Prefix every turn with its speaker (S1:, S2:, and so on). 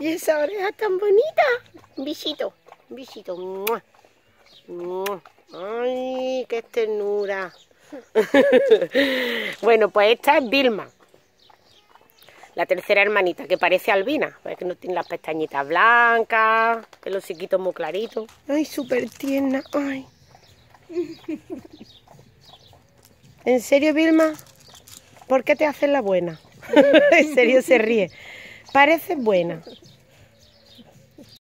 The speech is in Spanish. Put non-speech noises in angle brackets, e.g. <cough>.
S1: Y esa oreja tan bonita. Un besito, un ¡Ay, qué ternura!
S2: <laughs> bueno, pues esta es Vilma. La tercera hermanita, que parece albina. que no tiene las pestañitas blancas, los hociquito muy clarito. Ay,
S3: súper tierna. Ay. ¿En serio,
S4: Vilma? ¿Por qué te haces la buena? <laughs> en serio se ríe. Parece buena.